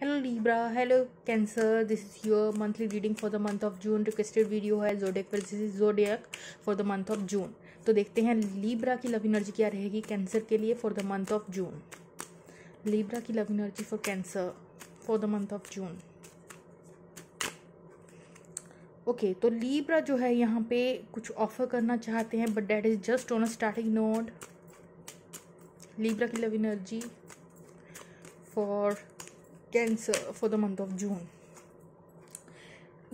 hello Libra hello Cancer this is your monthly reading for the month of June requested video है zodiac this is zodiac for the month of June तो देखते हैं Libra की love energy क्या रहेगी Cancer के लिए for the month of June Libra की love energy for Cancer for the month of June okay तो लीब्रा जो है यहाँ पे कुछ ऑफर करना चाहते हैं but that is just on a starting note Libra की love energy for Cancer for the month of June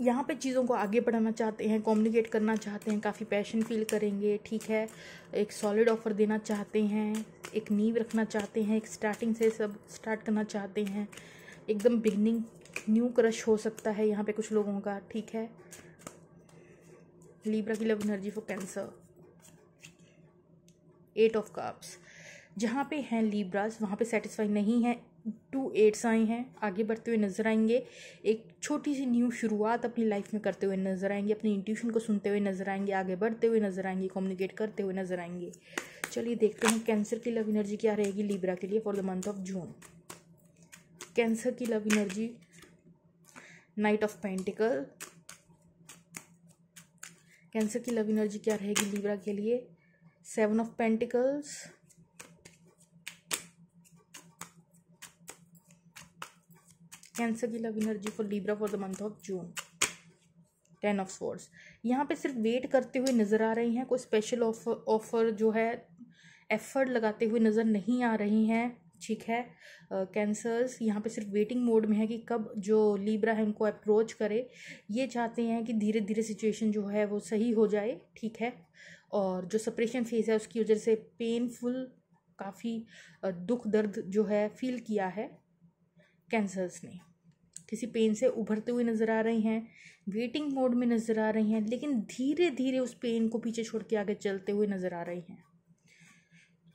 यहाँ पे चीज़ों को आगे बढ़ाना चाहते हैं कम्युनिकेट करना चाहते हैं काफ़ी पैशन फील करेंगे ठीक है एक सॉलिड ऑफर देना चाहते हैं एक नींव रखना चाहते हैं एक स्टार्टिंग से सब स्टार्ट करना चाहते हैं एकदम बिगनिंग न्यू क्रश हो सकता है यहाँ पे कुछ लोगों का ठीक है लीब्रा की love energy for Cancer eight of cups जहाँ पे हैं लीब्राज वहाँ पे सेटिस्फाई नहीं है टू एड्स आए हैं आगे बढ़ते हुए नजर आएंगे एक छोटी सी न्यू शुरुआत अपनी लाइफ में करते हुए नजर आएंगे अपनी इंट्यूशन को सुनते हुए नजर आएंगे आगे बढ़ते हुए नजर आएंगे कम्युनिकेट करते हुए नजर आएंगे चलिए देखते हैं कैंसर की लव एनर्जी क्या रहेगी लीब्रा के लिए for the month of June Cancer की love energy knight of pentacle Cancer की लव एनर्जी क्या रहेगी लीब्रा के लिए सेवन ऑफ पेंटिकल्स कैंसर की love energy for Libra for the month of June ten of swords यहाँ पे सिर्फ वेट करते हुए नज़र आ रही हैं कोई स्पेशल ऑफर ऑफर जो है एफर्ट लगाते हुए नज़र नहीं आ रही हैं ठीक है कैंसर्स uh, यहाँ पे सिर्फ वेटिंग मोड में है कि कब जो लीब्रा है उनको अप्रोच करे ये चाहते हैं कि धीरे धीरे सिचुएशन जो है वो सही हो जाए ठीक है और जो सपरेशन फेज है उसकी वजह से पेनफुल काफ़ी uh, दुख दर्द जो है फील किया है कैंसर्स ने किसी पेन से उभरते हुए नज़र आ रही हैं वेटिंग मोड में नज़र आ रही हैं लेकिन धीरे धीरे उस पेन को पीछे छोड़ के आगे चलते हुए नज़र आ रही हैं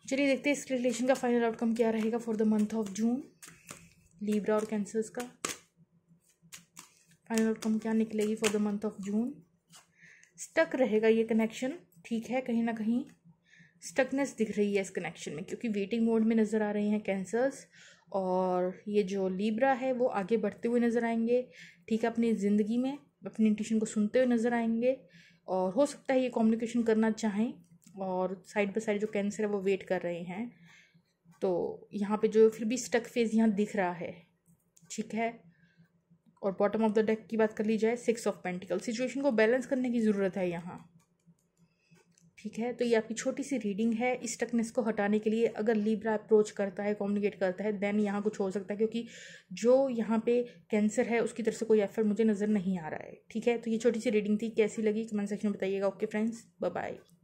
चलिए देखते हैं इस रिलेशन का फाइनल आउटकम क्या रहेगा for the month of June Libra और कैंसर्स का फाइनल आउटकम क्या निकलेगी for the month of June stuck रहेगा ये कनेक्शन ठीक है कहीं ना कहीं स्टकनेस दिख रही है इस कनेक्शन में क्योंकि वेटिंग मोड में नज़र आ रहे हैं कैंसर्स और ये जो लीब्रा है वो आगे बढ़ते हुए नज़र आएंगे ठीक है अपनी ज़िंदगी में अपनी इंटन को सुनते हुए नज़र आएंगे और हो सकता है ये कम्युनिकेशन करना चाहें और साइड बाय साइड जो कैंसर है वो वेट कर रहे हैं तो यहाँ पे जो फिर भी स्टक फेज यहाँ दिख रहा है ठीक है और बॉटम ऑफ द डेक की बात कर ली जाए सिक्स ऑफ पेंटिकल सिचुएशन को बैलेंस करने की ज़रूरत है यहाँ ठीक है तो ये आपकी छोटी सी रीडिंग है इस टकनेस को हटाने के लिए अगर लीब्रा अप्रोच करता है कम्युनिकेट करता है देन यहाँ कुछ हो सकता है क्योंकि जो यहाँ पे कैंसर है उसकी तरफ से कोई एफर्ट मुझे नज़र नहीं आ रहा है ठीक है तो ये छोटी सी रीडिंग थी कैसी लगी कमेंट सेक्शन में बताइएगा ओके फ्रेंड्स बाय